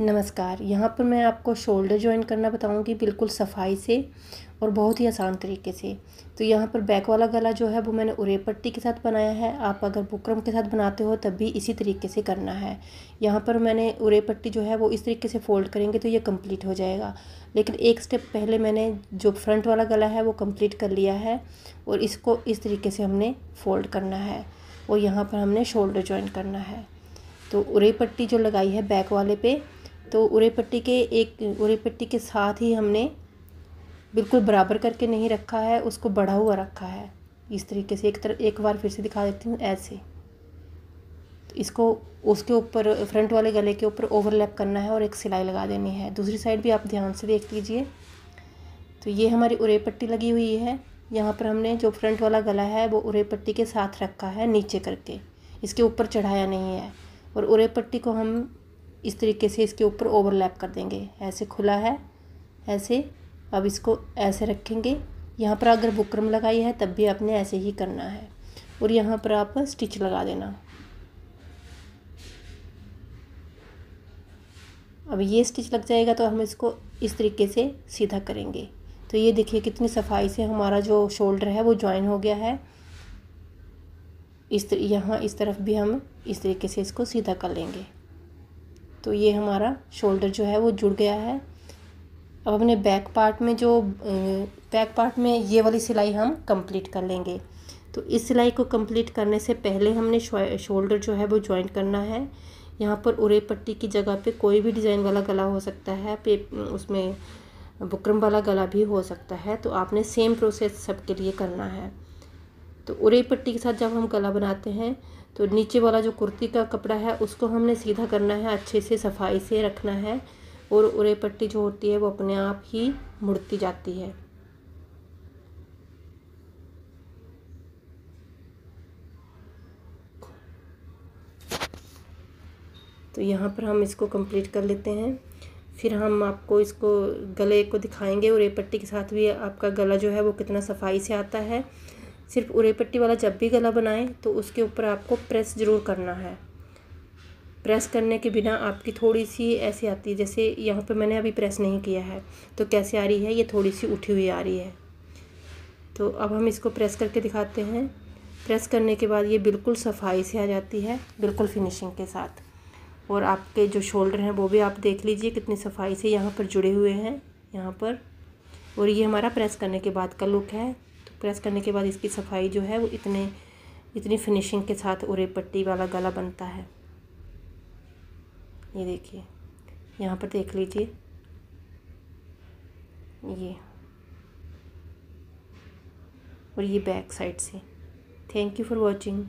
नमस्कार यहाँ पर मैं आपको शोल्डर जॉइन करना बताऊँगी बिल्कुल सफाई से और बहुत ही आसान तरीके से तो यहाँ पर बैक वाला गला जो है वो मैंने उरे पट्टी के साथ बनाया है आप अगर बुकरम के साथ बनाते हो तब भी इसी तरीके से करना है यहाँ पर मैंने उरे पट्टी जो है वो इस तरीके से फ़ोल्ड करेंगे तो ये कंप्लीट हो जाएगा लेकिन एक स्टेप पहले मैंने जो फ्रंट वाला गला है वो कम्प्लीट कर लिया है और इसको इस तरीके से हमने फ़ोल्ड करना है और यहाँ पर हमने शोल्डर ज्वाइन करना है तो उरे पट्टी जो लगाई है बैक वाले पे तो उरेपट्टी के एक उरेपट्टी के साथ ही हमने बिल्कुल बराबर करके नहीं रखा है उसको बढ़ा हुआ रखा है इस तरीके से एक तरह एक बार फिर से दिखा देती हूँ ऐसे तो इसको उसके ऊपर फ्रंट वाले गले के ऊपर ओवरलैप करना है और एक सिलाई लगा देनी है दूसरी साइड भी आप ध्यान से देख लीजिए तो ये हमारी उरे पट्टी लगी हुई है यहाँ पर हमने जो फ्रंट वाला गला है वो उरे पट्टी के साथ रखा है नीचे करके इसके ऊपर चढ़ाया नहीं है और उरे पट्टी को हम इस तरीके से इसके ऊपर ओवरलैप कर देंगे ऐसे खुला है ऐसे अब इसको ऐसे रखेंगे यहाँ पर अगर बुकरम लगाई है तब भी आपने ऐसे ही करना है और यहाँ पर आप स्टिच लगा देना अब ये स्टिच लग जाएगा तो हम इसको इस तरीके से सीधा करेंगे तो ये देखिए कितनी सफाई से हमारा जो शोल्डर है वो ज्वाइन हो गया है इस यहाँ इस तरफ भी हम इस तरीके से इसको सीधा कर लेंगे तो ये हमारा शोल्डर जो है वो जुड़ गया है अब अपने बैक पार्ट में जो बैक पार्ट में ये वाली सिलाई हम कंप्लीट कर लेंगे तो इस सिलाई को कंप्लीट करने से पहले हमने शोल्डर जो है वो ज्वाइंट करना है यहाँ पर उरे पट्टी की जगह पे कोई भी डिज़ाइन वाला गला हो सकता है पे उसमें बुकरम वाला गला भी हो सकता है तो आपने सेम प्रोसेस सबके लिए करना है तो उरई पट्टी के साथ जब हम गला बनाते हैं तो नीचे वाला जो कुर्ती का कपड़ा है उसको हमने सीधा करना है अच्छे से सफाई से रखना है और उरे पट्टी जो होती है वो अपने आप ही मुड़ती जाती है तो यहाँ पर हम इसको कंप्लीट कर लेते हैं फिर हम आपको इसको गले को दिखाएंगे और पट्टी के साथ भी आपका गला जो है वो कितना सफाई से आता है सिर्फ उरे पट्टी वाला जब भी गला बनाएं तो उसके ऊपर आपको प्रेस ज़रूर करना है प्रेस करने के बिना आपकी थोड़ी सी ऐसी आती है जैसे यहाँ पे मैंने अभी प्रेस नहीं किया है तो कैसे आ रही है ये थोड़ी सी उठी हुई आ रही है तो अब हम इसको प्रेस करके दिखाते हैं प्रेस करने के बाद ये बिल्कुल सफाई से आ जाती है बिल्कुल फिनिशिंग के साथ और आपके जो शोल्डर हैं वो भी आप देख लीजिए कितनी सफाई से यहाँ पर जुड़े हुए हैं यहाँ पर और ये हमारा प्रेस करने के बाद का लुक है प्रेस करने के बाद इसकी सफाई जो है वो इतने इतनी फिनिशिंग के साथ उरे पट्टी वाला गला बनता है ये देखिए यहाँ पर देख लीजिए ये और ये बैक साइड से थैंक यू फॉर वॉचिंग